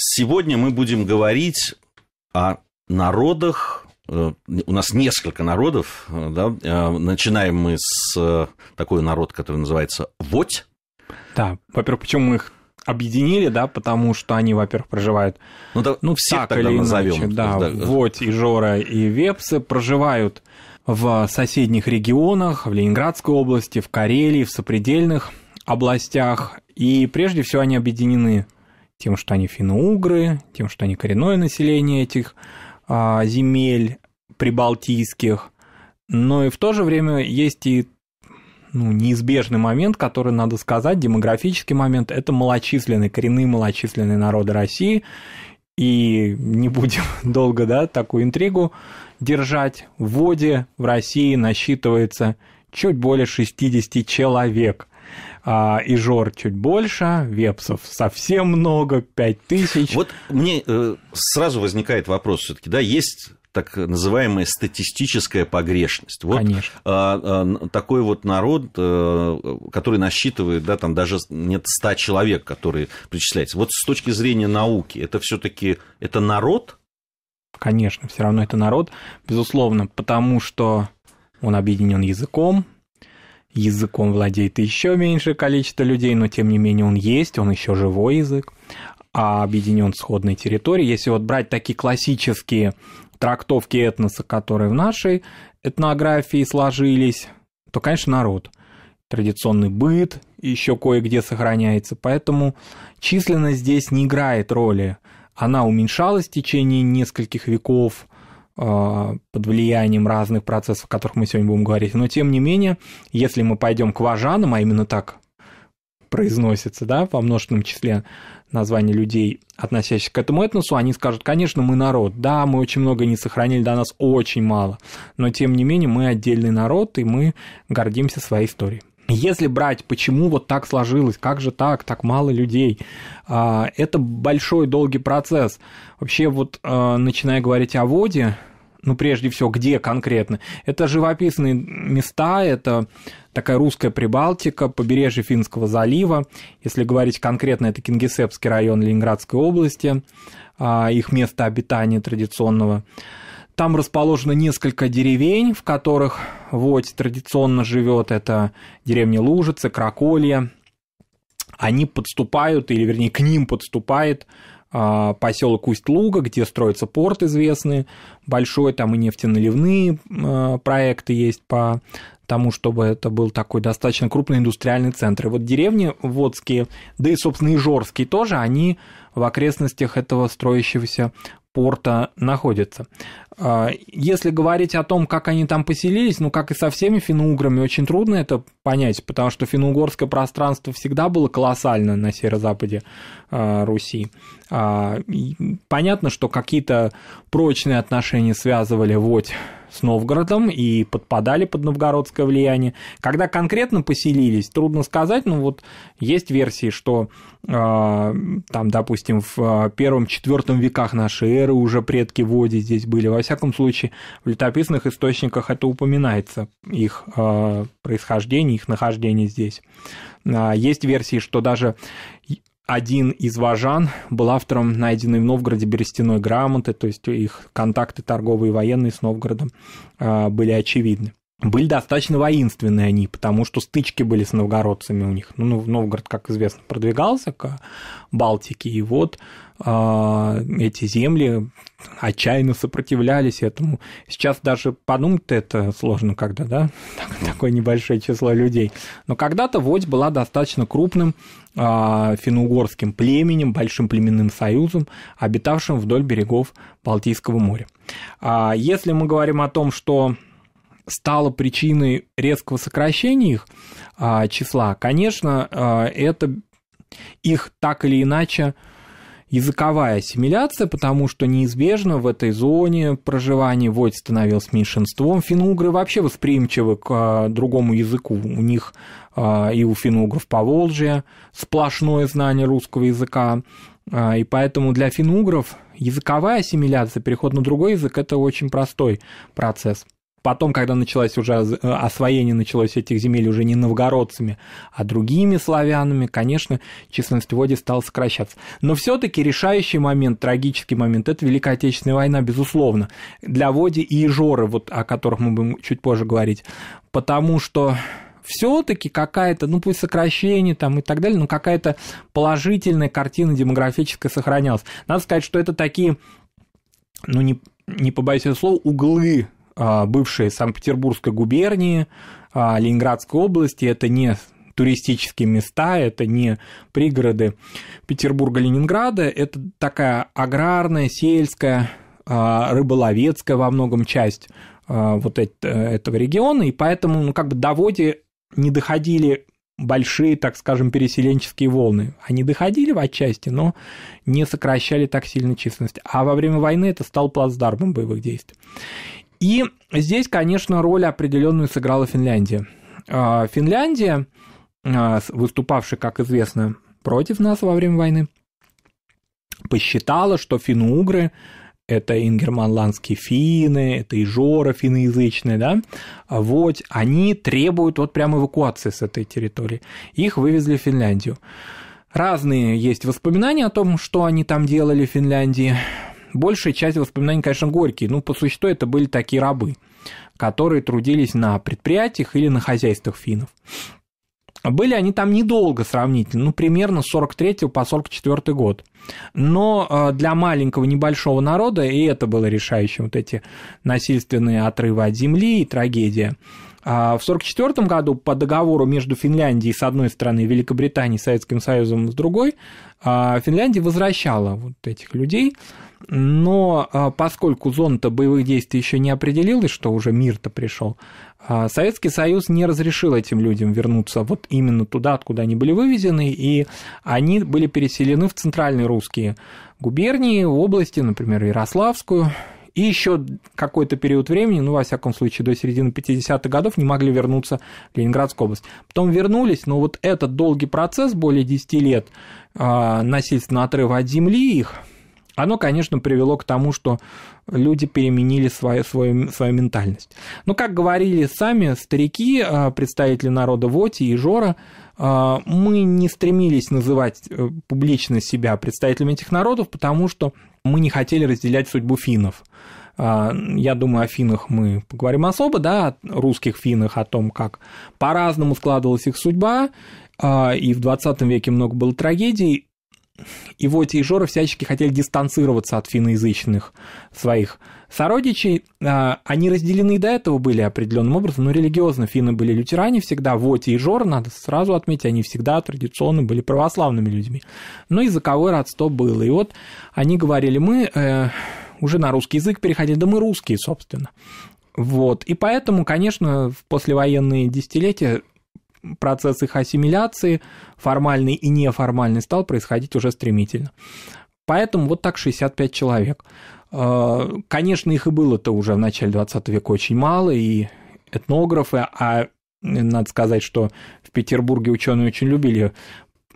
Сегодня мы будем говорить о народах, э, у нас несколько народов, э, да? Э, начинаем мы с такой народ, который называется Водь. Да, во-первых, почему мы их объединили, да, потому что они, во-первых, проживают... Ну, да, ну всех так тогда или назовем. Иначе, да, да, Водь, и Жора, и Вепсы проживают в соседних регионах, в Ленинградской области, в Карелии, в сопредельных областях. И прежде всего они объединены тем, что они финно-угры, тем, что они коренное население этих а, земель прибалтийских. Но и в то же время есть и ну, неизбежный момент, который надо сказать, демографический момент, это малочисленные, коренные малочисленные народы России. И не будем долго да, такую интригу держать. В воде в России насчитывается чуть более 60 человек – а, и Жор чуть больше, вепсов совсем много, тысяч. Вот мне э, сразу возникает вопрос все-таки, да, есть так называемая статистическая погрешность. Вот Конечно. А, а, такой вот народ, э, который насчитывает, да, там даже нет 100 человек, которые причисляются. Вот с точки зрения науки, это все-таки это народ? Конечно, все равно это народ, безусловно, потому что он объединен языком, Языком владеет еще меньшее количество людей, но тем не менее он есть, он еще живой язык, а объединен сходной территорией. Если вот брать такие классические трактовки этноса, которые в нашей этнографии сложились, то, конечно, народ. Традиционный быт еще кое-где сохраняется, поэтому численность здесь не играет роли. Она уменьшалась в течение нескольких веков, а, под влиянием разных процессов, о которых мы сегодня будем говорить. Но тем не менее, если мы пойдем к важанам, а именно так произносится, да, во множественном числе название людей, относящихся к этому этносу, они скажут, конечно, мы народ, да, мы очень много не сохранили, до нас очень мало, но тем не менее мы отдельный народ, и мы гордимся своей историей. Если брать, почему вот так сложилось, как же так, так мало людей, а, это большой долгий процесс. Вообще вот а, начиная говорить о воде, ну, прежде всего, где конкретно? Это живописные места, это такая русская Прибалтика, побережье Финского залива. Если говорить конкретно, это Кингисеппский район Ленинградской области, а, их место обитания традиционного. Там расположено несколько деревень, в которых вот традиционно живет. Это деревня Лужицы, Краколья. Они подступают, или вернее, к ним подступает а, поселок Усть-Луга, где строится порт известный, большой, там и нефтеналивные а, проекты есть по тому, чтобы это был такой достаточно крупный индустриальный центр. И вот деревни водские, да и, собственно, и жорские тоже, они в окрестностях этого строящегося спорта находятся. А, если говорить о том, как они там поселились, ну, как и со всеми финно-уграми, очень трудно это понять, потому что финно пространство всегда было колоссально на северо-западе а, Руси. А, понятно, что какие-то прочные отношения связывали вот с Новгородом и подпадали под новгородское влияние. Когда конкретно поселились, трудно сказать, но вот есть версии, что э, там, допустим, в э, первом-четвертом веках нашей эры уже предки Води здесь были. Во всяком случае, в летописных источниках это упоминается, их э, происхождение, их нахождение здесь. А, есть версии, что даже один из вожан был автором найденной в Новгороде берестяной грамоты, то есть их контакты торговые и военные с Новгородом а, были очевидны. Были достаточно воинственные они, потому что стычки были с новгородцами у них. Ну, ну Новгород, как известно, продвигался к Балтике, и вот э, эти земли отчаянно сопротивлялись этому. Сейчас даже подумать это сложно, когда, да, так, такое небольшое число людей. Но когда-то Водь была достаточно крупным э, финно-угорским племенем, большим племенным союзом, обитавшим вдоль берегов Балтийского моря. А если мы говорим о том, что стало причиной резкого сокращения их э, числа, конечно, э, это их так или иначе э, языковая ассимиляция, потому что неизбежно в этой зоне проживания Войт становилось меньшинством. Финугры вообще восприимчивы к а, другому языку. У них а, и у финугров по Волжье сплошное знание русского языка. А, и поэтому для финугров языковая ассимиляция, переход на другой язык – это очень простой процесс потом, когда началось уже э, освоение, началось этих земель уже не новгородцами, а другими славянами, конечно, численность води стал сокращаться. Но все таки решающий момент, трагический момент, это Великая Отечественная война, безусловно, для Води и Ижоры, вот, о которых мы будем чуть позже говорить, потому что все-таки какая-то, ну пусть сокращение там и так далее, но какая-то положительная картина демографическая сохранялась. Надо сказать, что это такие, ну не, не побоюсь этого слова, углы а, бывшей Санкт-Петербургской губернии, а, Ленинградской области. Это не туристические места, это не пригороды Петербурга-Ленинграда, это такая аграрная, сельская, а, рыболовецкая во многом часть вот э, этого региона, и поэтому ну, как бы до Води не доходили большие, так скажем, переселенческие волны. Они доходили в отчасти, но не сокращали так сильно численность. А во время войны это стал плацдармом боевых действий. И здесь, конечно, роль определенную сыграла Финляндия. А, Финляндия, а, выступавшая, как известно, против нас во время войны, посчитала, что финно-угры это ингерманландские финны, это и жора финноязычные, да, вот, они требуют вот прям эвакуации с этой территории. Их вывезли в Финляндию. Разные есть воспоминания о том, что они там делали в Финляндии. Большая часть воспоминаний, конечно, горькие. Ну, по существу, это были такие рабы, которые трудились на предприятиях или на хозяйствах финнов. Были они там недолго сравнительно, ну, примерно с 43 по 44 год. Но э, для маленького небольшого народа и это было решающим, вот эти насильственные отрывы от земли и трагедия. А, в 1944 году по договору между Финляндией с одной стороны и Великобританией Советским Союзом с другой, а, Финляндия возвращала вот этих людей но а, поскольку зона-то боевых действий еще не определилась, что уже мир-то пришел, а, Советский Союз не разрешил этим людям вернуться вот именно туда, откуда они были вывезены, и они были переселены в центральные русские губернии, области, например, Ярославскую, и еще какой-то период времени, ну, во всяком случае, до середины 50-х годов не могли вернуться в Ленинградскую область. Потом вернулись, но вот этот долгий процесс, более 10 лет э, насильственного отрыва от земли их – оно, конечно, привело к тому, что люди переменили свою, свою, свою ментальность. Но, как говорили сами старики, э, представители народа Воти и Жора, э, мы не стремились называть э, публично себя представителями этих народов, потому что мы не хотели разделять судьбу финнов. Я думаю, о финнах мы поговорим особо, да, о русских финнах, о том, как по-разному складывалась их судьба, и в 20 веке много было трагедий, и Воти и Жора всячески хотели дистанцироваться от финноязычных своих сородичей. А, они разделены и до этого были определенным образом, но религиозно финны были лютеране всегда, Воти и Жора, надо сразу отметить, они всегда традиционно были православными людьми. Но языковое родство было. И вот они говорили, мы э, уже на русский язык переходили, да мы русские, собственно. Вот. И поэтому, конечно, в послевоенные десятилетия процесс их ассимиляции, формальный и неформальный, стал происходить уже стремительно. Поэтому вот так 65 человек. Э, конечно, их и было-то уже в начале 20 века очень мало, и этнографы, а надо сказать, что в Петербурге ученые очень любили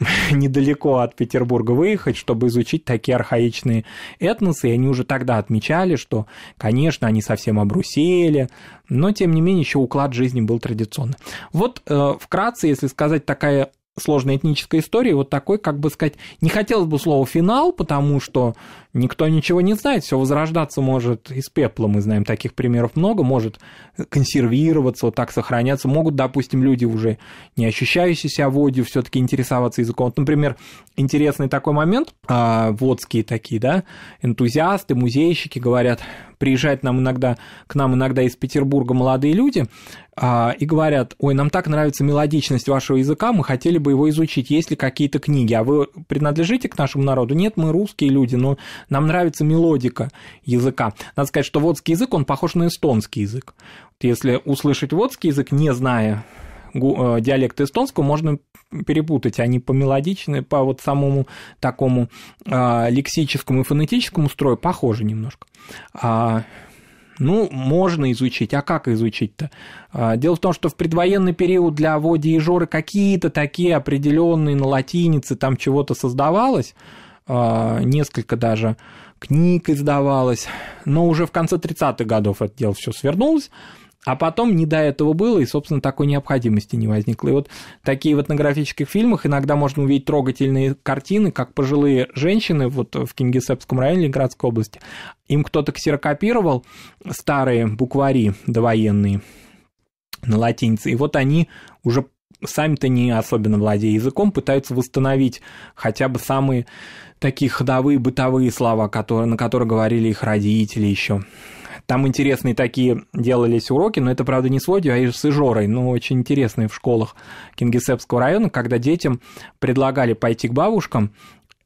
недалеко от Петербурга выехать, чтобы изучить такие архаичные этносы, и они уже тогда отмечали, что, конечно, они совсем обрусели, но, тем не менее, еще уклад жизни был традиционный. Вот э, вкратце, если сказать, такая сложной этнической истории, вот такой, как бы сказать, не хотелось бы слова «финал», потому что никто ничего не знает, все возрождаться может из пепла, мы знаем таких примеров много, может консервироваться, вот так сохраняться, могут, допустим, люди уже не ощущающие себя водью, все таки интересоваться языком. Вот, например, интересный такой момент, а, водские такие, да, энтузиасты, музейщики говорят, приезжают нам иногда, к нам иногда из Петербурга молодые люди а, и говорят, ой, нам так нравится мелодичность вашего языка, мы хотели бы его изучить, есть ли какие-то книги, а вы принадлежите к нашему народу? Нет, мы русские люди, но нам нравится мелодика языка. Надо сказать, что водский язык, он похож на эстонский язык. Если услышать водский язык, не зная Э, диалект эстонского можно перепутать. Они по мелодичной, по вот самому такому а, лексическому и фонетическому строю похожи немножко. А, ну, можно изучить. А как изучить-то? А, дело в том, что в предвоенный период для Води и Жоры какие-то такие определенные на латинице там чего-то создавалось, несколько даже книг издавалось, но уже в конце 30-х годов это дело все свернулось, а потом не до этого было, и, собственно, такой необходимости не возникло. И вот такие вот на графических фильмах иногда можно увидеть трогательные картины, как пожилые женщины вот в Кингисеппском районе Ленинградской области. Им кто-то ксерокопировал старые буквари довоенные на латинице, и вот они уже сами-то не особенно владея языком, пытаются восстановить хотя бы самые такие ходовые бытовые слова, которые, на которые говорили их родители еще там интересные такие делались уроки, но это, правда, не с Водью, а и с Ижорой, но очень интересные в школах Кингисеппского района, когда детям предлагали пойти к бабушкам,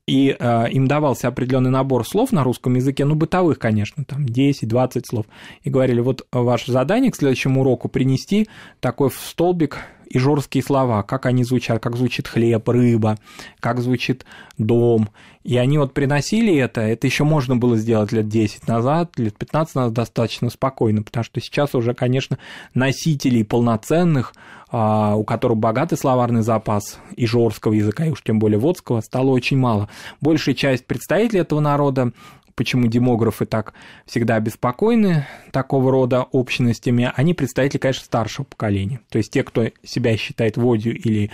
и э, им давался определенный набор слов на русском языке, ну, бытовых, конечно, там 10-20 слов, и говорили, вот ваше задание к следующему уроку принести такой в столбик и жорсткие слова, как они звучат, как звучит хлеб, рыба, как звучит дом. И они вот приносили это, это еще можно было сделать лет 10 назад, лет 15 назад достаточно спокойно, потому что сейчас уже, конечно, носителей полноценных, а, у которых богатый словарный запас и жорского языка, и уж тем более водского, стало очень мало. Большая часть представителей этого народа почему демографы так всегда обеспокоены такого рода общностями, они представители, конечно, старшего поколения. То есть те, кто себя считает водью или э,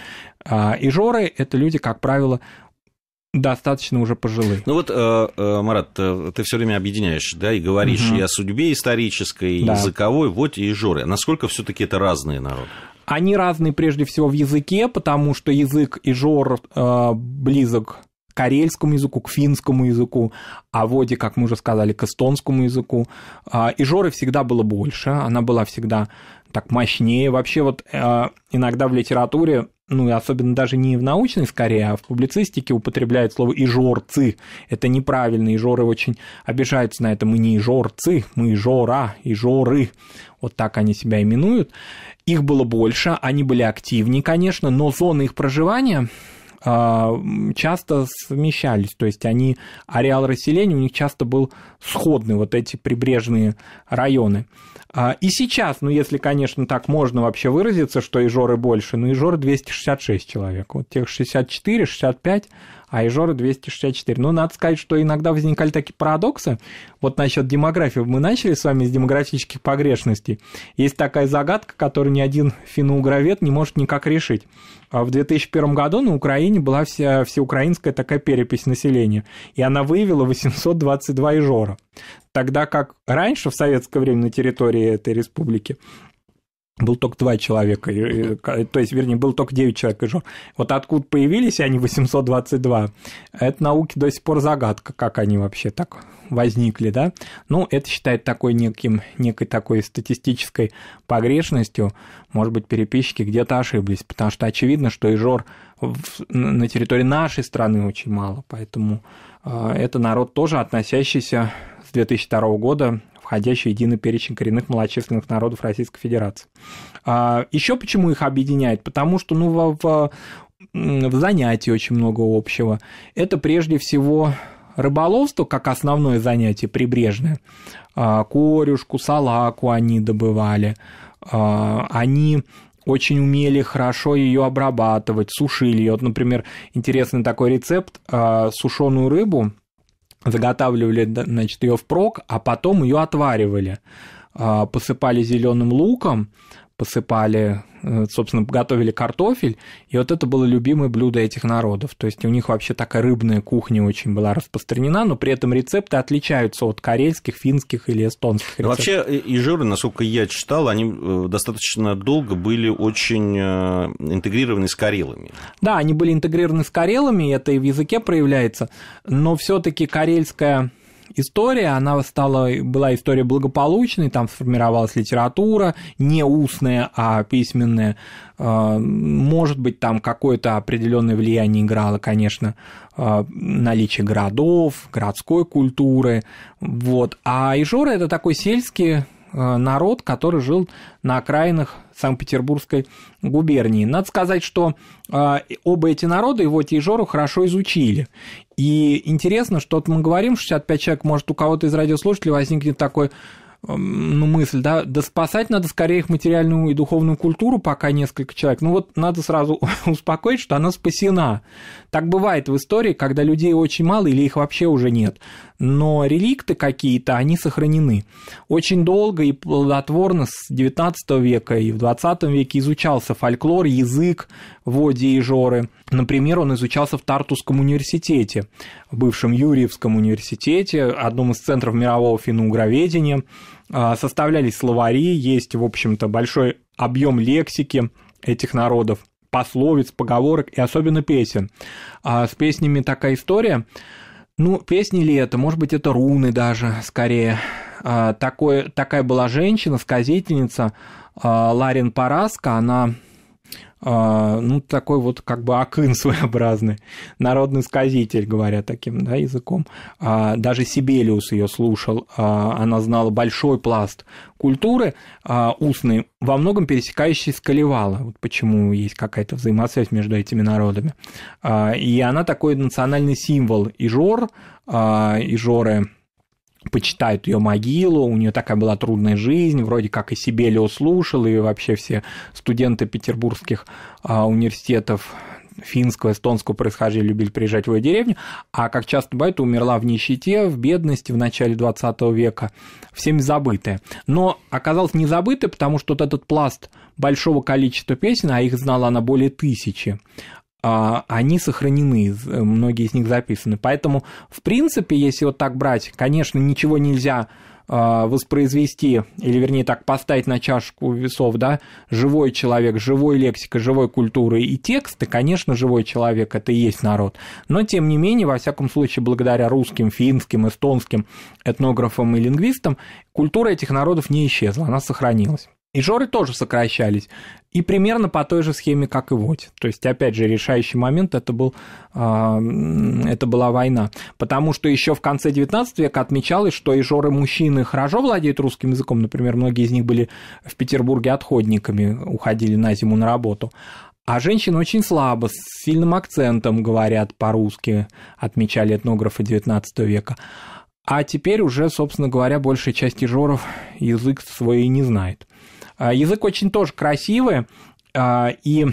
а, ижорой, это люди, как правило, достаточно уже пожилые. Ну вот, э, э, Марат, э, ты все время объединяешь, да, и говоришь угу. и о судьбе исторической, да. языковой, вот и Жоры. Насколько все-таки это разные народы? Они разные прежде всего в языке, потому что язык и Жор близок карельскому языку, к финскому языку, а Воде, как мы уже сказали, к эстонскому языку. А, и Жоры всегда было больше, она была всегда так мощнее. Вообще вот э, иногда в литературе ну и особенно даже не в научной скорее, а в публицистике употребляют слово «ижорцы». Это неправильно, ижоры очень обижаются на это. Мы не ижорцы, мы ижора, ижоры. Вот так они себя именуют. Их было больше, они были активнее, конечно, но зоны их проживания, а, часто совмещались, то есть они, ареал расселения у них часто был сходный, вот эти прибрежные районы. А, и сейчас, ну, если, конечно, так можно вообще выразиться, что ижоры больше, но ижоры 266 человек. Вот тех 64, 65 а Ижора 264. Но надо сказать, что иногда возникали такие парадоксы. Вот насчет демографии. Мы начали с вами с демографических погрешностей. Есть такая загадка, которую ни один финно-угровед не может никак решить. А в 2001 году на Украине была вся всеукраинская такая перепись населения, и она выявила 822 Ижора. Тогда как раньше, в советское время, на территории этой республики был только два человека, то есть, вернее, был только 9 человек. жор. Вот откуда появились они 822, это науке до сих пор загадка, как они вообще так возникли, да. Ну, это считает такой неким, некой такой статистической погрешностью. Может быть, переписчики где-то ошиблись, потому что очевидно, что и Жор на территории нашей страны очень мало, поэтому э, это народ тоже относящийся с 2002 года входящий в единый перечень коренных малочисленных народов Российской Федерации. А, Еще почему их объединяет? Потому что ну, в, в, в занятии очень много общего. Это прежде всего рыболовство как основное занятие прибрежное. А, корюшку, салаку они добывали. А, они очень умели хорошо ее обрабатывать, сушили ее. Вот, например, интересный такой рецепт сушеную рыбу заготавливали, значит, ее впрок, а потом ее отваривали а, посыпали зеленым луком, посыпали, э, собственно, готовили картофель, и вот это было любимое блюдо этих народов. То есть у них вообще такая рыбная кухня очень была распространена, но при этом рецепты отличаются от корейских, финских или эстонских рецептов. Вообще ижоры, насколько я читал, они э, достаточно долго были очень э, интегрированы с карелами. Да, они были интегрированы с карелами, это и в языке проявляется, но все таки карельская история, она стала, была история благополучной, там сформировалась литература, не устная, а письменная. А, может быть, там какое-то определенное влияние играло, конечно, а, наличие городов, городской культуры. Вот. А Ижора – это такой сельский а, народ, который жил на окраинах Санкт-Петербургской губернии. Надо сказать, что а, оба эти народа, его и Жору, хорошо изучили. И интересно, что вот мы говорим, 65 человек, может, у кого-то из радиослушателей возникнет такой ну, мысль, да, да спасать надо скорее их материальную и духовную культуру, пока несколько человек. Ну вот надо сразу успокоить, что она спасена. Так бывает в истории, когда людей очень мало или их вообще уже нет но реликты какие-то, они сохранены. Очень долго и плодотворно с 19 века и в 20 веке изучался фольклор, язык Води и Жоры. Например, он изучался в Тартусском университете, в бывшем Юрьевском университете, одном из центров мирового финно-угроведения. А, составлялись словари, есть, в общем-то, большой объем лексики этих народов пословиц, поговорок и особенно песен. А, с песнями такая история – ну, песни ли это? Может быть, это руны даже, скорее. А, такое, такая была женщина, сказительница а, Ларин Параска. Она а, ну, такой вот как бы акын своеобразный, народный сказитель, говоря таким да, языком. А, даже Сибелиус ее слушал, а, она знала большой пласт культуры устной, во многом пересекающей с Калевала, вот почему есть какая-то взаимосвязь между этими народами. И она такой национальный символ Ижор, Ижоры – почитают ее могилу, у нее такая была трудная жизнь, вроде как и Сибелио слушал, и вообще все студенты петербургских а, университетов финского, эстонского происхождения любили приезжать в ее деревню, а, как часто бывает, умерла в нищете, в бедности в начале 20 века, всем забытая. Но оказалась не забытая, потому что вот этот пласт большого количества песен, а их знала она более тысячи, а, они сохранены, э, многие из них записаны. Поэтому, в принципе, если вот так брать, конечно, ничего нельзя а, воспроизвести, или вернее так, поставить на чашку весов, да, живой человек, живой лексика, живой культуры и тексты, конечно, живой человек, это и есть народ. Но, тем не менее, во всяком случае, благодаря русским, финским, эстонским этнографам и лингвистам, культура этих народов не исчезла, она сохранилась. И жоры тоже сокращались. И примерно по той же схеме, как и вот, То есть, опять же, решающий момент это, был, а, это была война. Потому что еще в конце 19 века отмечалось, что и жоры мужчины хорошо владеют русским языком. Например, многие из них были в Петербурге отходниками, уходили на зиму на работу. А женщины очень слабо, с сильным акцентом говорят по-русски, отмечали этнографы XIX века. А теперь уже, собственно говоря, большая часть жоров язык свой и не знает. А, язык очень тоже красивый, а, и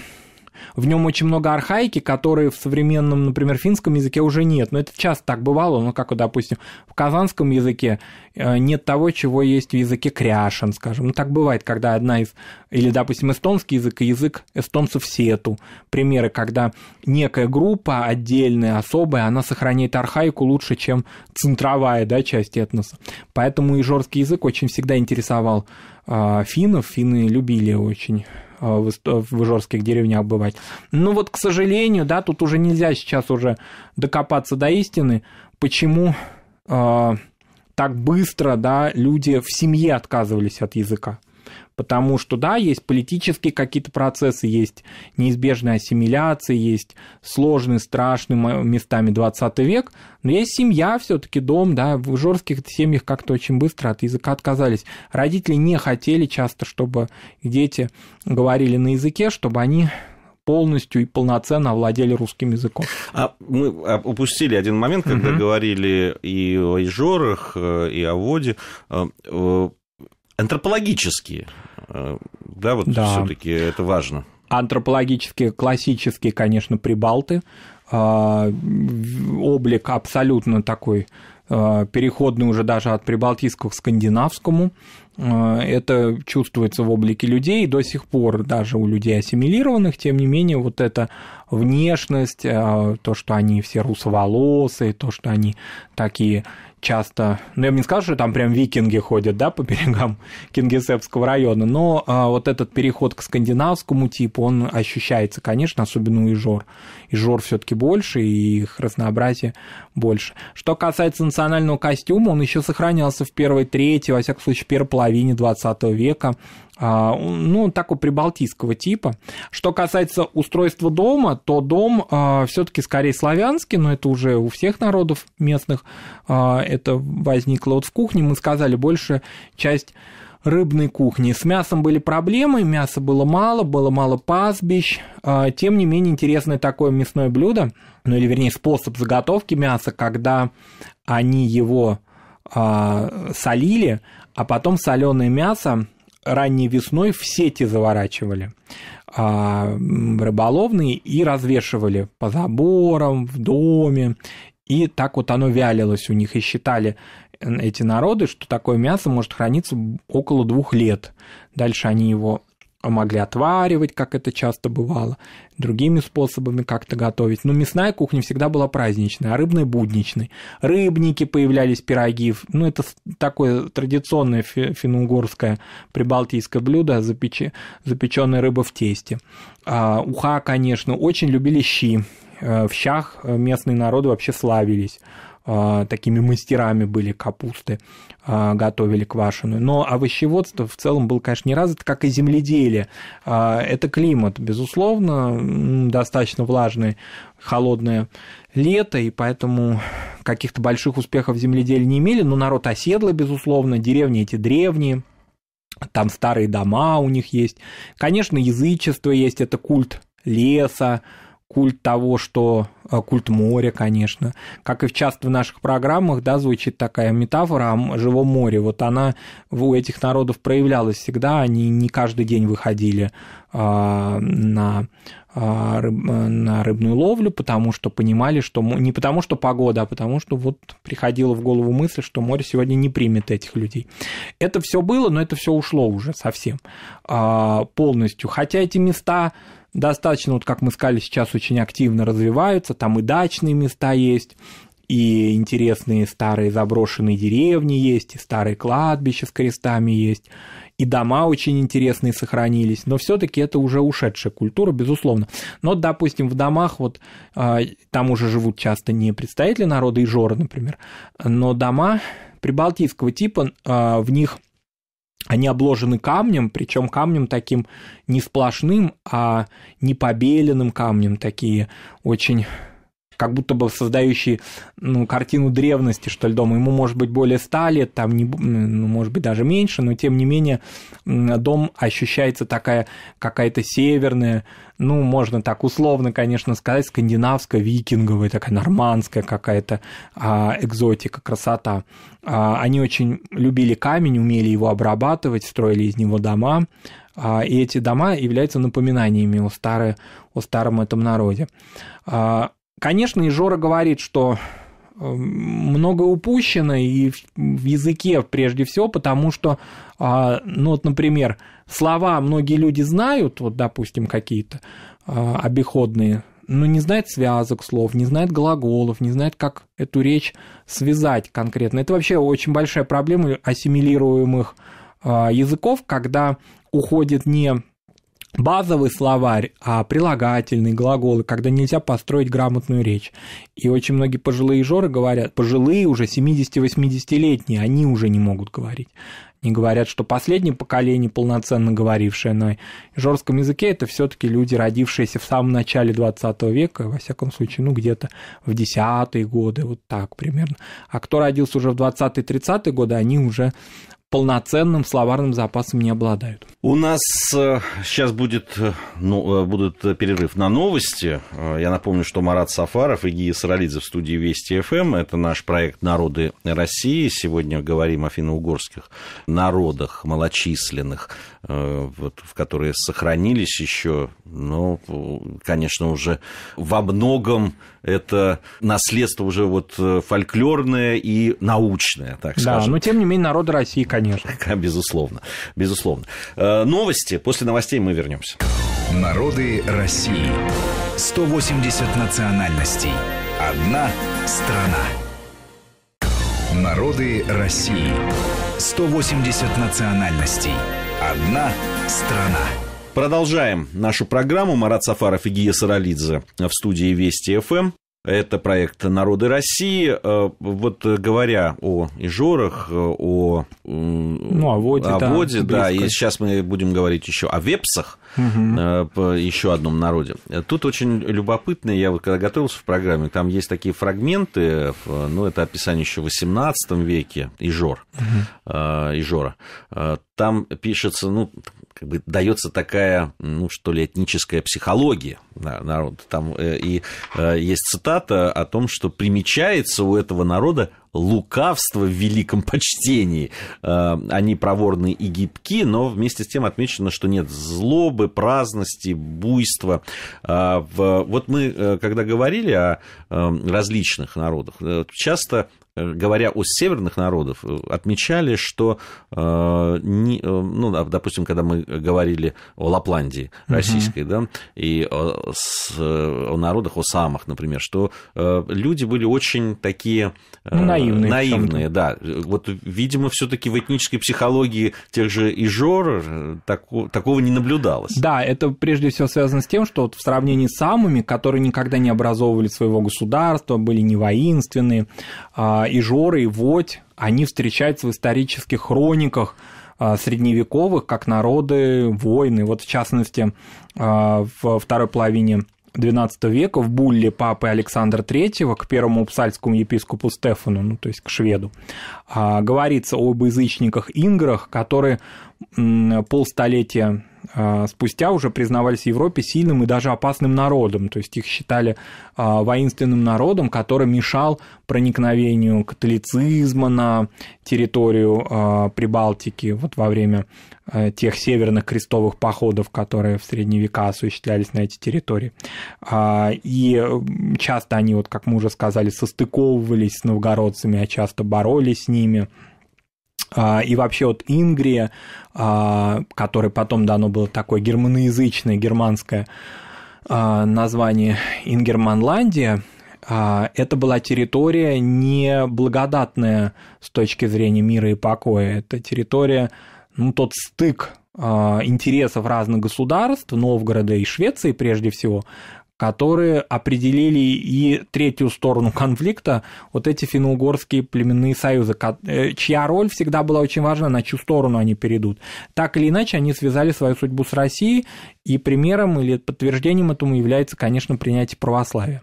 в нем очень много архаики, которые в современном, например, финском языке уже нет. Но это часто так бывало, ну, как, допустим, в казанском языке э, нет того, чего есть в языке кряшен, скажем. Ну, так бывает, когда одна из... Или, допустим, эстонский язык и язык эстонцев сету. Примеры, когда некая группа отдельная, особая, она сохраняет архаику лучше, чем центровая да, часть этноса. Поэтому и жорсткий язык очень всегда интересовал э, финнов. Финны любили очень Э, в, в деревнях бывать. Ну вот, к сожалению, да, тут уже нельзя сейчас уже докопаться до истины, почему э, так быстро, да, люди в семье отказывались от языка потому что, да, есть политические какие-то процессы, есть неизбежная ассимиляция, есть сложный, страшный местами 20 век, но есть семья все таки дом, да, в жестких семьях как-то очень быстро от языка отказались. Родители не хотели часто, чтобы дети говорили на языке, чтобы они полностью и полноценно овладели русским языком. А мы а, упустили один момент, когда угу. говорили и о Ижорах, э, и о Воде. Э, э, антропологические. Э, да, вот да. все-таки это важно. Антропологические, классические, конечно, прибалты. А, облик абсолютно такой э, переходный уже даже от прибалтийского к скандинавскому. Э, это чувствуется в облике людей, до сих пор даже у людей ассимилированных, тем не менее, вот эта внешность, то, что они все русоволосые, то, что они такие часто, ну я бы не сказал, что там прям викинги ходят, да, по берегам Кингисеппского района, но а, вот этот переход к скандинавскому типу, он ощущается, конечно, особенно у Ижор. Ижор все таки больше, и их разнообразие больше. Что касается национального костюма, он еще сохранялся в первой трети, во всяком случае, в первой половине 20 века. А, ну, такого прибалтийского типа. Что касается устройства дома, то дом а, все таки скорее славянский, но это уже у всех народов местных а, это возникло. Вот в кухне мы сказали, большая часть рыбной кухни. С мясом были проблемы, мяса было мало, было мало пастбищ. Тем не менее, интересное такое мясное блюдо, ну или вернее способ заготовки мяса, когда они его солили, а потом соленое мясо ранней весной в сети заворачивали а, рыболовные и развешивали по заборам, в доме. И так вот оно вялилось у них, и считали эти народы, что такое мясо может храниться около двух лет. Дальше они его могли отваривать, как это часто бывало, другими способами как-то готовить. Но мясная кухня всегда была праздничной, а рыбная – будничной. Рыбники появлялись, пироги. Ну, это такое традиционное финно-угорское прибалтийское блюдо, запеч... запеченная рыба в тесте. А, уха, конечно, очень любили щи. Э, в щах э, местные народы вообще славились а, такими мастерами были капусты. А, готовили квашеную. Но овощеводство в целом было, конечно, не развито, как и земледелие. А, это климат, безусловно, достаточно влажный, холодное лето, и поэтому каких-то больших успехов в земледелии не имели, но народ оседлый, безусловно, деревни эти древние, там старые дома у них есть. Конечно, язычество есть, это культ леса, культ того, что а, культ моря, конечно. Как и в часто в наших программах, да, звучит такая метафора о живом море. Вот она у этих народов проявлялась всегда, они не каждый день выходили а, на а, э, на рыбную ловлю, потому что понимали, что не потому что погода, а потому что вот приходила в голову мысль, что море сегодня не примет этих людей. Это все было, но это все ушло уже совсем полностью. Хотя эти места достаточно, вот как мы сказали, сейчас очень активно развиваются, там и дачные места есть, и интересные старые заброшенные деревни есть, и старые кладбища с крестами есть, и дома очень интересные сохранились, но все таки это уже ушедшая культура, безусловно. Но, допустим, в домах, вот а, там уже живут часто не представители народа и жоры, например, но дома прибалтийского типа, а, в них – они обложены камнем, причем камнем таким не сплошным, а побеленным камнем, такие очень как будто бы создающий ну, картину древности, что ли, дома. Ему, может быть, более ста лет, там, не, ну, может быть, даже меньше, но, тем не менее, дом ощущается такая какая-то северная, ну, можно так условно, конечно, сказать, скандинавская, викинговая, такая нормандская какая-то а, экзотика, красота. А, они очень любили камень, умели его обрабатывать, строили из него дома, а, и эти дома являются напоминаниями о, старой, о старом этом народе. А, Конечно, и Жора говорит, что эм, много упущено и в языке прежде всего, потому что, а, ну вот, например, слова многие люди знают, вот, допустим, какие-то а, обиходные, но не знает связок слов, не знает глаголов, не знает, как эту речь связать конкретно. Это вообще очень большая проблема ассимилируемых а, языков, когда уходит не базовый словарь, а прилагательные глаголы, когда нельзя построить грамотную речь. И очень многие пожилые жоры говорят, пожилые уже 70-80-летние, они уже не могут говорить. Они говорят, что последнее поколение, полноценно говорившее на жорском языке, это все таки люди, родившиеся в самом начале 20 века, во всяком случае, ну, где-то в 10-е годы, вот так примерно. А кто родился уже в 20-30-е годы, они уже полноценным словарным запасом не обладают. У нас сейчас э, будет, э, ну, э, будет перерыв на новости. Я напомню, что Марат Сафаров и Гия Саралидзе в студии Вести ФМ. Эм. Это наш проект «Народы России». Сегодня говорим о финно-угорских народах, малочисленных, вот, в которые сохранились еще. Но, конечно, уже во многом это наследство уже вот фольклорное и научное, так скажем. Да, но тем не менее народы России, конечно, Конечно. Безусловно. Безусловно. Э, новости. После новостей мы вернемся. Народы России. 180 национальностей. Одна страна. Народы России. 180 национальностей. Одна страна. Продолжаем нашу программу. Марат Сафаров и Гия Саралидзе в студии Вести ФМ. Это проект «Народы России». Э, вот э, говоря о Ижорах, э, о, ну, о воде, о воде да, да, и сейчас мы будем говорить еще о вепсах, угу. еще одном народе. Тут очень любопытно, я вот когда готовился в программе, там есть такие фрагменты, ну, это описание еще в XVIII веке Ижор, угу. Ижора там пишется, ну, как бы дается такая, ну, что ли, этническая психология народа. Там э, и э, есть цитата о том, что примечается у этого народа лукавство в великом почтении. Э, они проворны и гибки, но вместе с тем отмечено, что нет злобы, праздности, буйства. А, вот мы, когда говорили о различных народах, часто Э, говоря о северных народов, э, отмечали, что, э, ну, допустим, когда мы говорили о Лапландии российской, угу. да, и о, с, о народах, о самах, например, что люди были очень такие ну, наивные, наивные да. Вот, видимо, все-таки в этнической психологии тех же Ижор такого, такого не наблюдалось. Да, это прежде всего связано с тем, что вот в сравнении с самыми, которые никогда не образовывали своего государства, были не воинственные, а, и Жоры и Водь, они встречаются в исторических хрониках а, средневековых, как народы, войны. Вот в частности, а, во второй половине XII века в булле папы Александра III к первому псальскому епископу Стефану, ну, то есть к шведу, а, говорится об язычниках-инграх, которые полстолетия а, спустя уже признавались в Европе сильным и даже опасным народом, то есть их считали а, воинственным народом, который мешал проникновению католицизма на территорию а, Прибалтики вот во время тех северных крестовых походов, которые в средние века осуществлялись на эти территории. И часто они, вот, как мы уже сказали, состыковывались с новгородцами, а часто боролись с ними – а, и вообще вот Ингрия, а, которой потом дано было такое германоязычное германское а, название Ингерманландия, это была территория не благодатная с точки зрения мира и покоя. Это территория, ну, тот стык интересов разных государств, Новгорода и Швеции прежде всего, которые определили и третью сторону конфликта, вот эти финно-угорские племенные союзы, э, чья роль всегда была очень важна, на чью сторону они перейдут. Так или иначе, они связали свою судьбу с Россией, и примером или подтверждением этому является, конечно, принятие православия.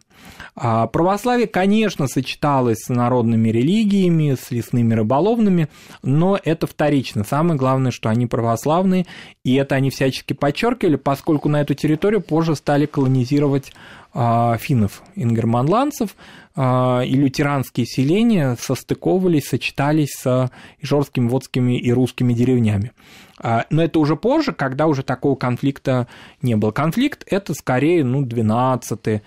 А православие, конечно, сочеталось с народными религиями, с лесными рыболовными, но это вторично. Самое главное, что они православные, и это они всячески подчеркивали, поскольку на эту территорию позже стали колонизировать а, финнов, ингерманландцев, а, и лютеранские селения состыковывались, сочетались с ижорскими, водскими и русскими деревнями. А, но это уже позже, когда уже такого конфликта не было. Конфликт – это скорее ну, 12-13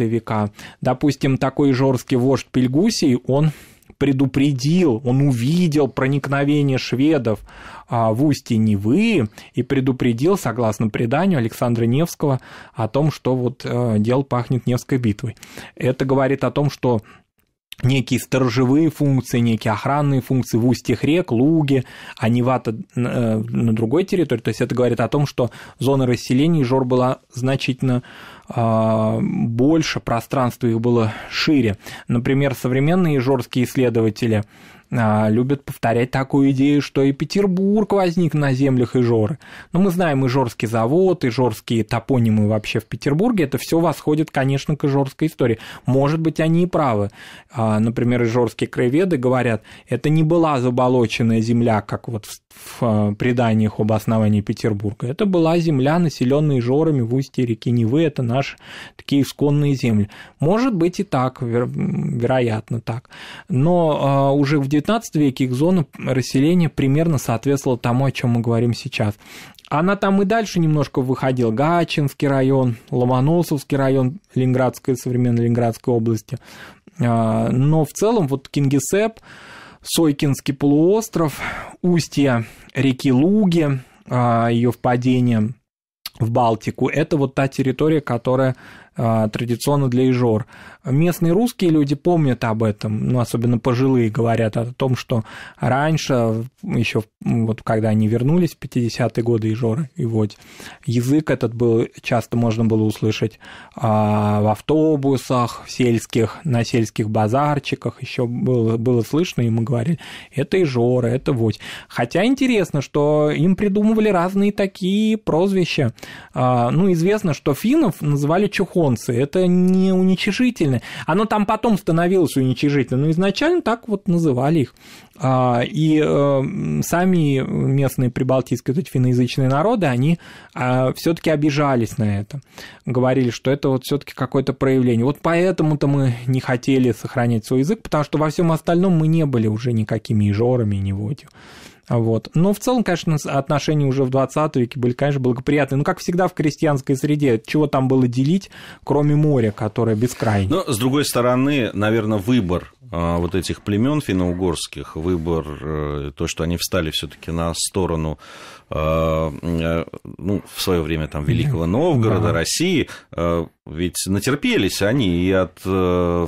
века. Допустим, такой ижорский вождь Пельгусий, он предупредил, он увидел проникновение шведов а, в устье Невы и предупредил, согласно преданию Александра Невского, о том, что вот э, дело пахнет Невской битвой. Это говорит о том, что некие сторожевые функции, некие охранные функции в устьях рек, луги, а Невата э, на другой территории. То есть это говорит о том, что зона расселения Жор была значительно а, больше, пространство их было шире. Например, современные жорские исследователи а, любят повторять такую идею, что и Петербург возник на землях Ижоры. Но ну, мы знаем Ижорский завод, Ижорские топонимы вообще в Петербурге, это все восходит, конечно, к Ижорской истории. Может быть, они и правы. А, например, Ижорские краеведы говорят, это не была заболоченная земля, как вот в а, преданиях об основании Петербурга. Это была земля, населенная Ижорами в устье реки Невы, это наши такие исконные земли. Может быть и так, вероятно так. Но уже в XIX веке их зона расселения примерно соответствовала тому, о чем мы говорим сейчас. Она там и дальше немножко выходила. Гачинский район, Ломоносовский район Ленинградской, современной Ленинградской области. А, но в целом вот Кингисепп, Сойкинский полуостров, устье реки Луги, а, ее впадение в Балтику. Это вот та территория, которая а, традиционно для Ижор. Местные русские люди помнят об этом, ну, особенно пожилые говорят о том, что раньше, еще вот когда они вернулись в 50-е годы Ижоры и вот язык этот был, часто можно было услышать а, в автобусах, в сельских, на сельских базарчиках, еще было, было слышно, и мы говорили, это ижоры это вот Хотя интересно, что им придумывали разные такие прозвища. А, ну, известно, что финнов называли чухон солнце. Это не уничижительное. Оно там потом становилось уничижительным, но ну, изначально так вот называли их. А, и э, сами местные прибалтийские вот эти народы, они а, все таки обижались на это. Говорили, что это вот все таки какое-то проявление. Вот поэтому-то мы не хотели сохранять свой язык, потому что во всем остальном мы не были уже никакими и жорами, и неводью. Вот. Но в целом, конечно, отношения уже в 20 веке были, конечно, благоприятные. Но, ну, как всегда, в крестьянской среде, чего там было делить, кроме моря, которое бескрайнее. Но, с другой стороны, наверное, выбор а, вот этих племен финно-угорских, выбор, э, то, что они встали все-таки на сторону, а, э, ну, в свое время там Великого Новгорода, да. России, а, ведь натерпелись они и от э,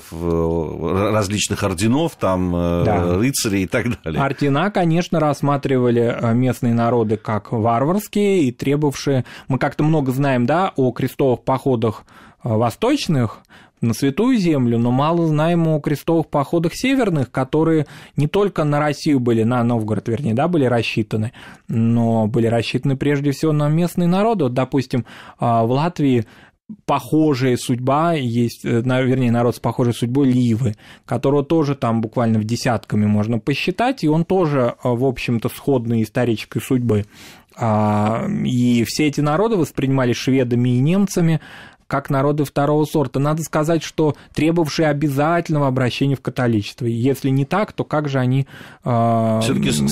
различных орденов, там, да. рыцарей и так далее. Ордена, конечно, рассматривали местные народы как варварские и требовавшие... Мы как-то много знаем, да, о крестовых походах восточных, на Святую Землю, но мало знаем о крестовых походах северных, которые не только на Россию были, на Новгород, вернее, да, были рассчитаны, но были рассчитаны прежде всего на местные народы. Вот, допустим, а, в Латвии похожая судьба есть, э, вернее, народ с похожей судьбой Ливы, которого тоже там буквально в десятками можно посчитать, и он тоже, э, в общем-то, сходной исторической судьбы. А, и все эти народы воспринимали шведами и немцами как народы второго сорта. Надо сказать, что требовавшие обязательного обращения в католичество. И если не так, то как же они... Э, а, Все-таки со,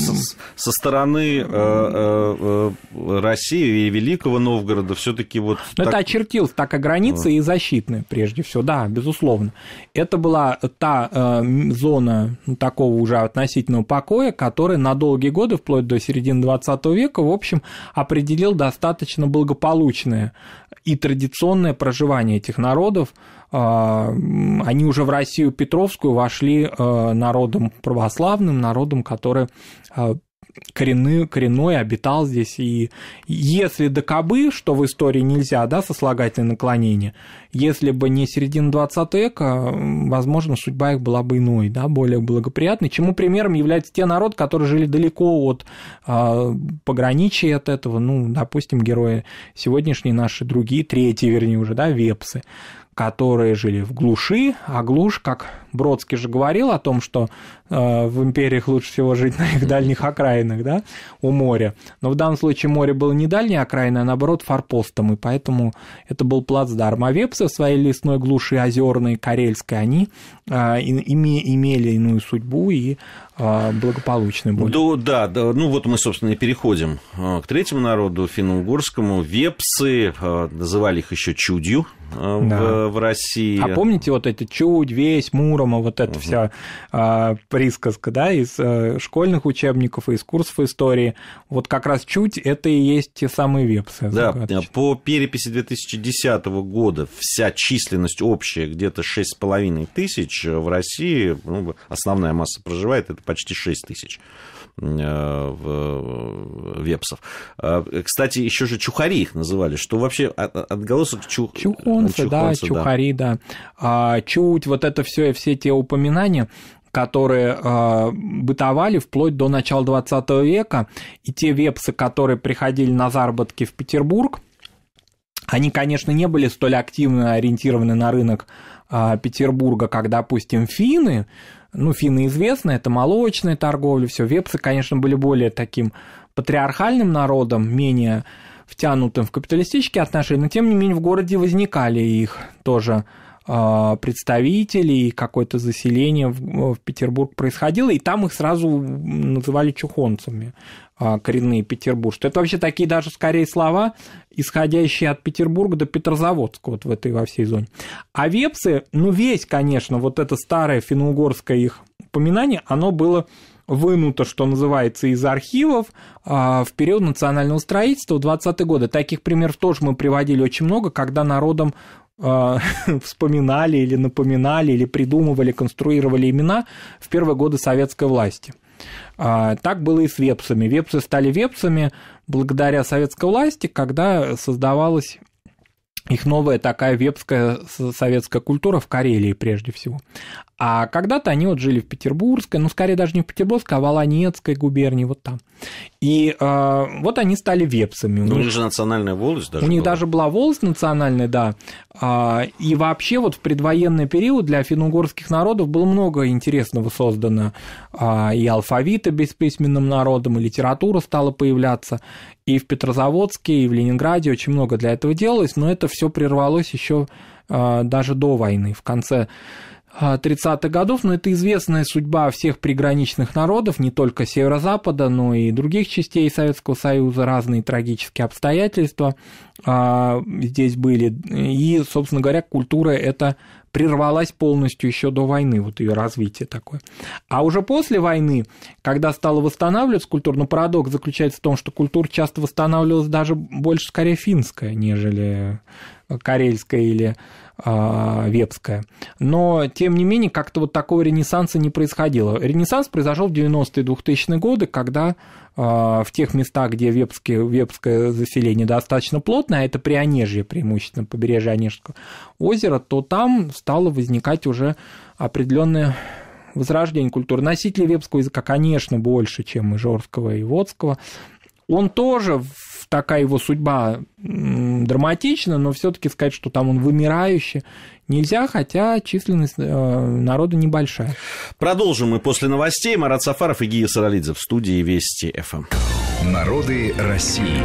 со стороны э, э, э, России и Великого Новгорода все-таки вот... Но ну, так... Это так и граница и защитная, прежде всего, да, безусловно. Это была та э, зона такого уже относительного покоя, которая на долгие годы, вплоть до середины 20 века, в общем, определил достаточно благополучное и традиционное проживание этих народов. А, они уже в Россию Петровскую вошли а, народом православным, народом, который а, коренной, коренной обитал здесь. И если докобы, что в истории нельзя, да, сослагательное наклонение, если бы не середина 20 века, возможно, судьба их была бы иной, да, более благоприятной, чему примером являются те народы, которые жили далеко от э, пограничия от этого, ну, допустим, герои сегодняшние наши, другие, третьи, вернее, уже, да, вепсы, которые жили в глуши, а глушь, как Бродский же говорил о том, что Э, в империях лучше всего жить на их дальних окраинах, да, у моря. Но в данном случае море было не дальней окраиной, а наоборот форпостом, и поэтому это был плацдарм. А вепсы в своей лесной глуши озерной, карельской, они а, име, имели иную судьбу и а, э, благополучны были. Да, да, да, ну вот мы, собственно, и переходим к третьему народу, финно-угорскому. Вепсы, называли их еще чудью, да. в, России. А помните вот это чудь весь, Мурома, вот это угу. вся а, присказка, да, из э, школьных учебников, из курсов истории. Вот как раз чуть это и есть те самые вепсы. Да, загадочные. по переписи 2010 года вся численность общая где-то 6,5 тысяч. Э, в России ну, основная масса проживает, это почти 6 тысяч э, э, вепсов. А, кстати, еще же чухари их называли, что вообще отголосок чух... чухонцы, чухонцы, да, чухари, да. да. А, чуть вот это все и все те упоминания, которые э, бытовали вплоть до начала 20 века, и те вепсы, которые приходили на заработки в Петербург, они, конечно, не были столь активно ориентированы на рынок э, Петербурга, как, допустим, финны, ну, финны известны, это молочная торговля, все. Вепсы, конечно, были более таким патриархальным народом, менее втянутым в капиталистические отношения, но, тем не менее, в городе возникали их тоже Э, представителей, какое-то заселение в, э, в Петербург происходило, и там их сразу называли чухонцами э, коренные петербуржцы. Это вообще такие даже скорее слова, исходящие от Петербурга до Петрозаводска вот в этой во всей зоне. А вепсы, ну весь, конечно, вот это старое финно-угорское их упоминание, оно было вынуто, что называется, из архивов в период национального строительства в 20-е годы. Таких примеров тоже мы приводили очень много, когда народом а, вспоминали или напоминали, или придумывали, конструировали имена в первые годы советской власти. А, так было и с вепсами. Вепсы стали вепсами благодаря советской власти, когда создавалась их новая такая вепская советская культура в Карелии прежде всего. А когда-то они вот жили в Петербургской, ну, скорее даже не в Петербургской, а в Волонецкой губернии, вот там. И э, вот они стали вепсами. Ну, у, них, у них же национальная волость даже У была. них даже была волость национальная, да. Э, и вообще вот в предвоенный период для финно-угорских народов было много интересного создано. Э, и алфавита бесписьменным народом, и литература стала появляться. И в Петрозаводске, и в Ленинграде очень много для этого делалось, но это все прервалось еще э, даже до войны, в конце 30-х э, годов, но это известная судьба всех приграничных народов, не только Северо-Запада, но и других частей Советского Союза, разные трагические обстоятельства э, здесь были. И, собственно говоря, культура это прервалась полностью еще до войны, вот ее развитие такое. А уже после войны, когда стала восстанавливаться культура, ну, парадокс заключается в том, что культура часто восстанавливалась даже больше, скорее, финская, нежели карельская или а, вепская. Но, тем не менее, как-то вот такого ренессанса не происходило. Ренессанс произошел в 90-е 2000-е годы, когда а, в тех местах, где вепские, вепское заселение достаточно плотное, а это Прионежье преимущественно, побережье Онежского озера, то там стало возникать уже определенное возрождение культуры. Носители вепского языка, конечно, больше, чем и жорского, и водского. Он тоже такая его судьба драматична, но все-таки сказать, что там он вымирающий, нельзя, хотя численность э, народа небольшая. Продолжим мы после новостей. Марат Сафаров и Гия Саралидзе в студии Вести ФМ. Эм. Народы России.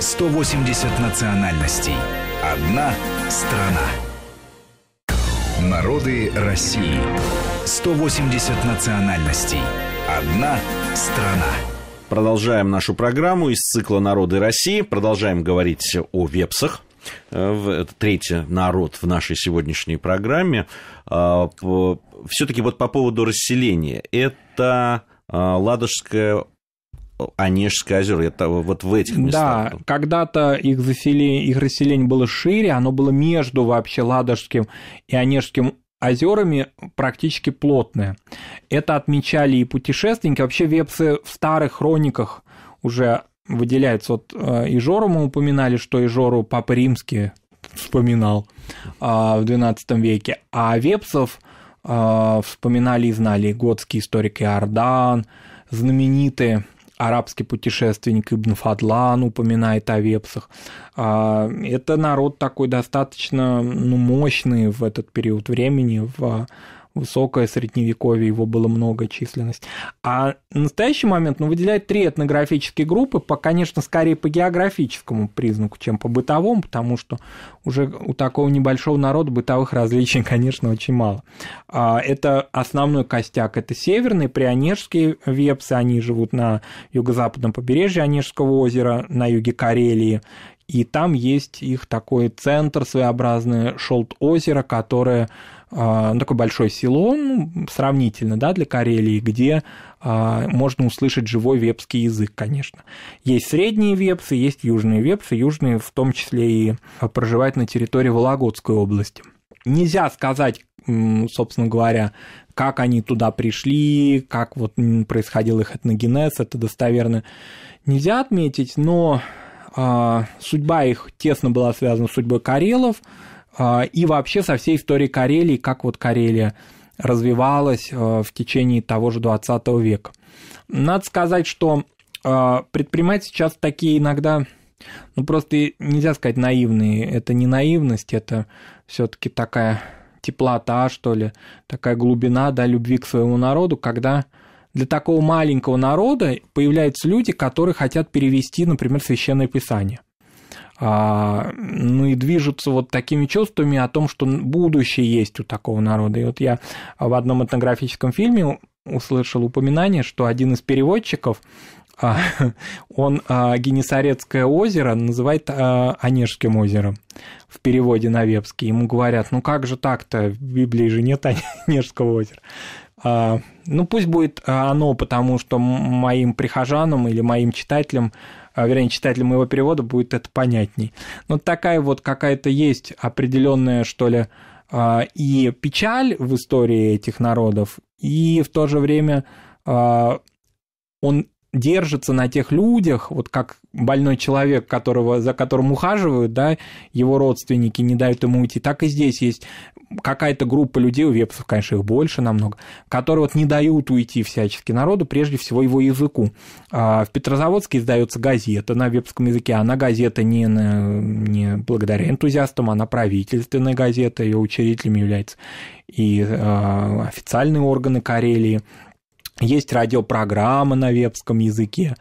180 национальностей. Одна страна. Народы России. 180 национальностей. Одна страна. Продолжаем нашу программу из цикла «Народы России». Продолжаем говорить о вепсах. Э, это третий народ в нашей сегодняшней программе. А, Все-таки вот по поводу расселения. Это а, Ладожская Онежское озеро, это вот в этих местах. Да, когда-то их, заселение, их расселение было шире, оно было между вообще Ладожским и Онежским озерами практически плотное. Это отмечали и путешественники. Вообще вепсы в старых хрониках уже выделяются. Вот Ижору э, мы упоминали, что Ижору Папа Римский вспоминал э, в XII веке. А вепсов э, вспоминали и знали готский историк Иордан, знаменитые арабский путешественник Ибн Фадлан упоминает о вепсах. А, это народ такой достаточно ну, мощный в этот период времени в высокое средневековье, его было много численность. А на настоящий момент ну, выделяет три этнографические группы, по, конечно, скорее по географическому признаку, чем по бытовому, потому что уже у такого небольшого народа бытовых различий, конечно, очень мало. А, это основной костяк, это северные прионежские вепсы, они живут на юго-западном побережье Онежского озера, на юге Карелии, и там есть их такой центр своеобразный, Шолт-озеро, которое а, такой большой селон, ну, сравнительно, да, для Карелии, где а, можно услышать живой вепский язык, конечно. Есть средние вепсы, есть южные вепсы, южные в том числе и проживают на территории Вологодской области. Нельзя сказать, собственно говоря, как они туда пришли, как вот происходил их этногенез, это достоверно нельзя отметить, но а, судьба их тесно была связана с судьбой карелов, а, и вообще со всей историей Карелии, как вот Карелия развивалась э, в течение того же 20 века. Надо сказать, что э, предпринимать сейчас такие иногда, ну просто нельзя сказать наивные, это не наивность, это все-таки такая теплота, что ли, такая глубина да, любви к своему народу, когда для такого маленького народа появляются люди, которые хотят перевести, например, священное писание. А, ну и движутся вот такими чувствами о том, что будущее есть у такого народа. И вот я в одном этнографическом фильме услышал упоминание, что один из переводчиков а, он а, Генесарецкое озеро называет Онежским озером в переводе на вепский. Ему говорят, ну как же так-то, в Библии же нет Онежского озера. Ну пусть будет оно, потому что моим прихожанам или моим читателям а, вернее, читателям моего перевода будет это понятней. Но такая вот какая-то есть определенная, что ли, а, и печаль в истории этих народов, и в то же время а, он держится на тех людях, вот как больной человек, которого, за которым ухаживают, да, его родственники не дают ему уйти, так и здесь есть какая-то группа людей, у вепсов, конечно, их больше намного, которые вот не дают уйти всячески народу, прежде всего его языку. А, в Петрозаводске издается газета на вепском языке, она газета не, на, не благодаря энтузиастам, она правительственная газета, ее учредителем является и а, официальные органы Карелии – есть радиопрограмма на вепском языке,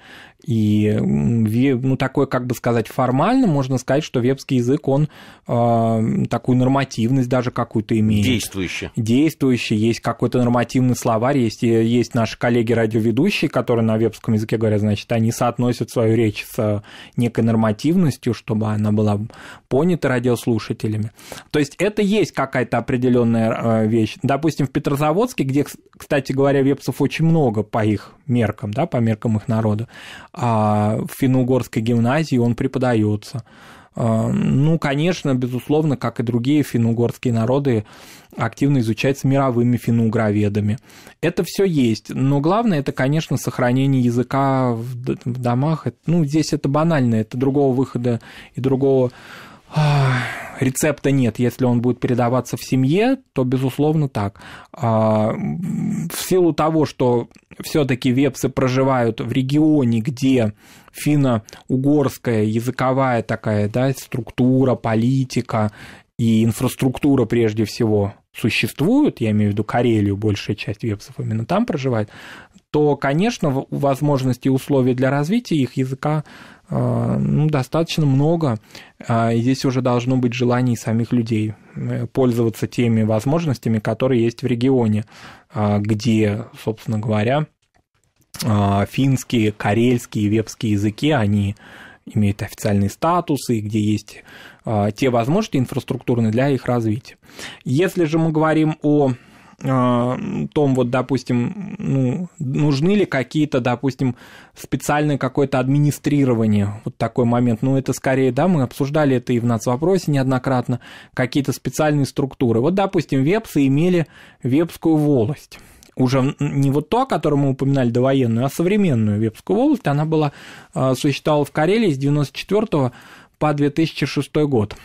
и, ну, такое, как бы сказать, формально можно сказать, что вебский язык, он э, такую нормативность даже какую-то имеет. Действующий. Действующий, есть какой-то нормативный словарь, есть, э, есть наши коллеги-радиоведущие, которые на вебском языке говорят, значит, они соотносят свою речь с э, некой нормативностью, чтобы она была понята радиослушателями. То есть это есть какая-то определенная э, вещь. Допустим, в Петрозаводске, где, кстати говоря, вебсов очень много по их меркам, да, по меркам их народа. А в финно-угорской гимназии он преподается. А, ну, конечно, безусловно, как и другие финно-угорские народы, активно изучается мировыми финно-угроведами. Это все есть, но главное это, конечно, сохранение языка в домах. Ну, здесь это банально, это другого выхода и другого рецепта нет. Если он будет передаваться в семье, то, безусловно, так. А, в силу того, что все-таки вепсы проживают в регионе, где финно-угорская языковая такая да, структура, политика и инфраструктура прежде всего существуют, я имею в виду Карелию, большая часть вепсов именно там проживает, то, конечно, возможности и условия для развития их языка а, ну, достаточно много. А, и здесь уже должно быть желание самих людей э, пользоваться теми возможностями, которые есть в регионе, а, где, собственно говоря, финские, карельские, вепские языки, они имеют официальный статус и где есть те возможности инфраструктурные для их развития. Если же мы говорим о а, том, вот, допустим, ну, нужны ли какие-то, допустим, специальное какое-то администрирование, вот такой момент. Ну, это скорее, да, мы обсуждали это и в нацвопросе неоднократно, какие-то специальные структуры. Вот, допустим, вепсы имели вепскую волость уже не вот то, о котором мы упоминали довоенную, а современную Вепскую волость она была, а, существовала в Карелии с 1994 по 2006 год.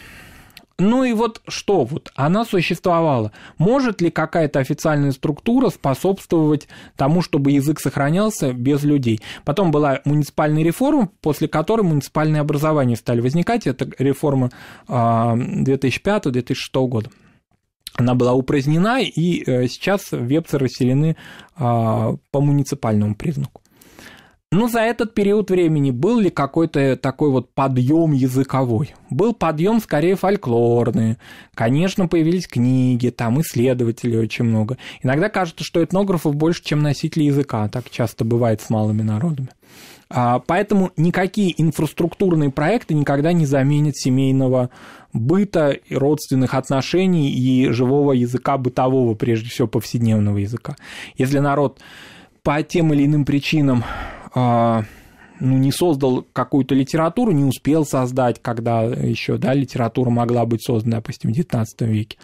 Ну и вот что вот, она существовала. Может ли какая-то официальная структура способствовать тому, чтобы язык сохранялся без людей? Потом была муниципальная реформа, после которой муниципальные образования стали возникать. Это реформа 2005-2006 а, года. Она была упразднена, и э, сейчас вепсы расселены а, по муниципальному признаку. Ну, за этот период времени был ли какой-то такой вот подъем языковой? Был подъем скорее фольклорный. Конечно, появились книги, там исследователей очень много. Иногда кажется, что этнографов больше, чем носители языка. Так часто бывает с малыми народами. А, поэтому никакие инфраструктурные проекты никогда не заменят семейного быта, родственных отношений и живого языка бытового, прежде всего повседневного языка. Если народ по тем или иным причинам а, ну, не создал какую-то литературу, не успел создать, когда еще да, литература могла быть создана, допустим, в XIX веке,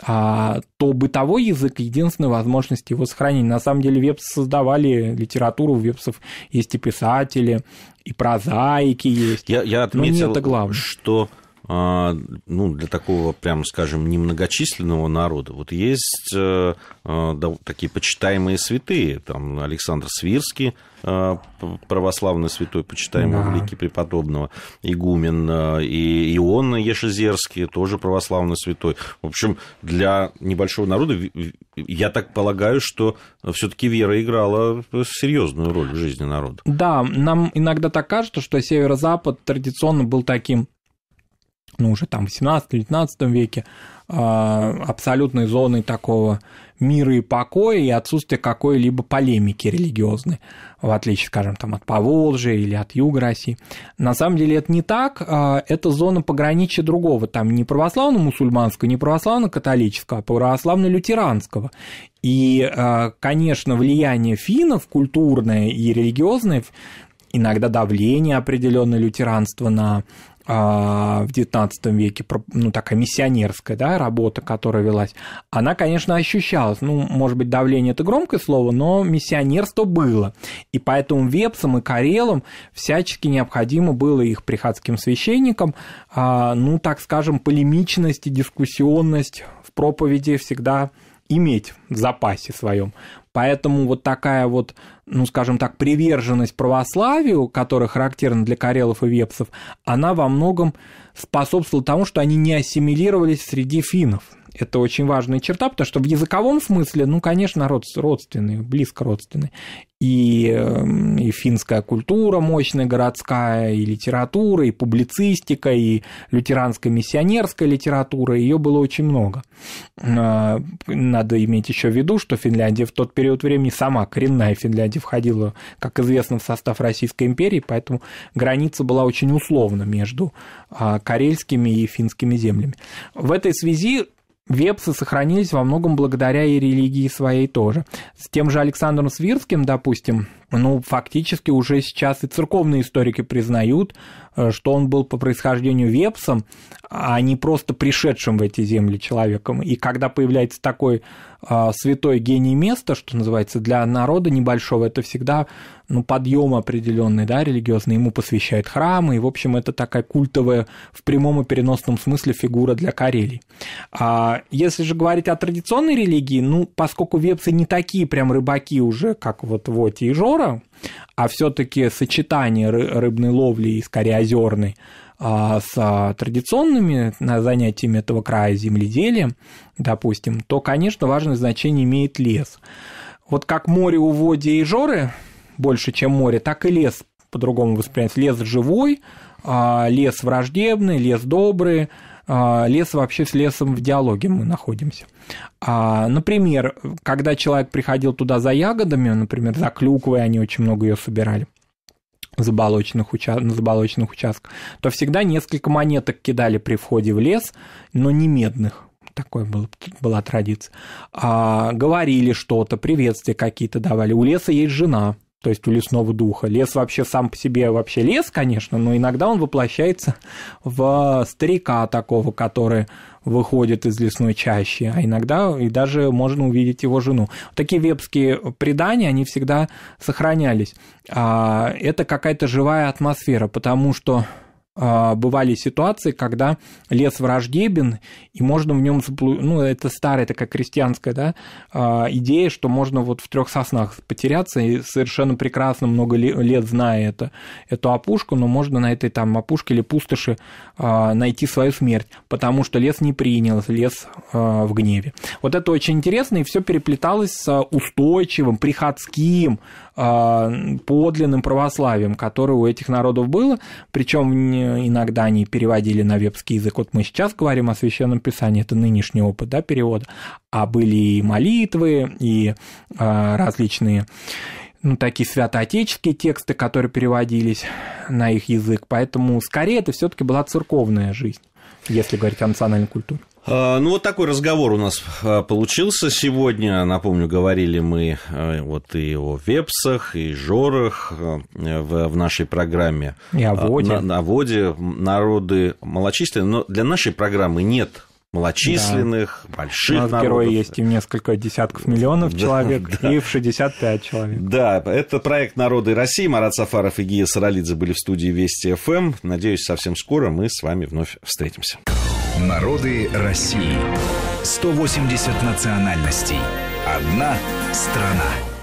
а, то бытовой язык – единственная возможность его сохранения. На самом деле вепсы создавали литературу, у вепсов есть и писатели, и прозаики есть. Я, я отметил, Но не это главное. что а, ну, для такого, прямо скажем, немногочисленного народа. Вот есть э, э, да, такие почитаемые святые, там Александр Свирский, э, православный святой, почитаемый да. Великий Преподобного, игумен, и Иоанн Ешезерский, тоже православный святой. В общем, для небольшого народа, я так полагаю, что все таки вера играла серьезную роль в жизни народа. Да, нам иногда так кажется, что Северо-Запад традиционно был таким ну, уже там в 17-19 веке а, абсолютной зоной такого мира и покоя и отсутствия какой-либо полемики религиозной, в отличие, скажем, там, от Поволжья или от Юга России. На самом деле это не так, а, это зона пограничия другого, там не православно-мусульманского, не православно-католического, а православно-лютеранского. И, а, конечно, влияние финнов культурное и религиозное иногда давление определенное лютеранства на а, в XIX веке, ну, такая миссионерская, да, работа, которая велась, она, конечно, ощущалась. Ну, может быть, давление – это громкое слово, но миссионерство было. И поэтому вепсам и карелам всячески необходимо было их приходским священникам, а, ну, так скажем, полемичность и дискуссионность в проповеди всегда иметь в запасе своем. Поэтому вот такая вот, ну, скажем так, приверженность православию, которая характерна для карелов и вепсов, она во многом способствовала тому, что они не ассимилировались среди финнов. Это очень важная черта, потому что в языковом смысле, ну, конечно, род, родственные, близко родственные. И, эм, и финская культура мощная, городская, и литература, и публицистика, и лютеранская миссионерская литература, ее было очень много. Э, надо иметь еще в виду, что Финляндия в тот период времени сама коренная Финляндия входила, как известно, в состав Российской империи, поэтому граница была очень условна между а, карельскими и финскими землями. В этой связи Вепсы сохранились во многом благодаря и религии своей тоже. С тем же Александром Свирским, допустим, ну, фактически уже сейчас и церковные историки признают, э, что он был по происхождению вепсом, а не просто пришедшим в эти земли человеком. И когда появляется такой а, святой гений места, что называется, для народа небольшого, это всегда ну, подъем определенный, да, религиозный, ему посвящают храмы, и, в общем, это такая культовая в прямом и переносном смысле фигура для Карелии. А если же говорить о традиционной религии, ну, поскольку вепсы не такие прям рыбаки уже, как вот Воти и Жор, партнера, а все-таки сочетание рыбной ловли и скорее озерной а, с а, традиционными а, занятиями этого края земледелием, допустим, то, конечно, важное значение имеет лес. Вот как море у Води и Жоры больше, чем море, так и лес по-другому воспринимается. Лес живой, лес враждебный, лес добрый, а, лес вообще с лесом в диалоге мы находимся. А, например, когда человек приходил туда за ягодами, например, за клюквой, они очень много ее собирали, заболоченных уча... на заболоченных участках, то всегда несколько монеток кидали при входе в лес, но не медных. Такой был, была традиция. А, говорили что-то, приветствия какие-то давали. У леса есть жена, то есть у лесного духа. Лес вообще сам по себе вообще лес, конечно, но иногда он воплощается в старика такого, который выходит из лесной чащи, а иногда и даже можно увидеть его жену. Такие вепские предания, они всегда сохранялись. А, это какая-то живая атмосфера, потому что а, бывали ситуации, когда лес враждебен, и можно в нем заплутать. Ну, это старая такая крестьянская да, а, идея, что можно вот в трех соснах потеряться, и совершенно прекрасно много лет зная это, эту опушку, но можно на этой там опушке или пустоши а, найти свою смерть, потому что лес не принял, лес в гневе. Вот это очень интересно, и все переплеталось с устойчивым, приходским а, подлинным православием, которое у этих народов было, причем иногда они переводили на вепский язык, вот мы сейчас говорим о Священном Писании, это нынешний опыт да, перевода, а были и молитвы, и а, различные ну, такие святоотеческие тексты, которые переводились на их язык, поэтому скорее это все таки была церковная жизнь, если говорить о национальной культуре. А, ну, вот такой разговор у нас а, получился сегодня. Напомню, говорили мы а, вот и о вепсах, и жорах в, нашей программе. И о воде. На, на воде народы малочисленные, но для нашей программы нет малочисленных, да. больших У нас народов. герои есть и несколько десятков миллионов человек, и в 65 человек. Да, это проект «Народы России». Марат Сафаров и Гия Саралидзе были в студии «Вести ФМ». Эм». Надеюсь, совсем скоро мы с вами вновь встретимся. Народы России. 180 национальностей. Одна страна.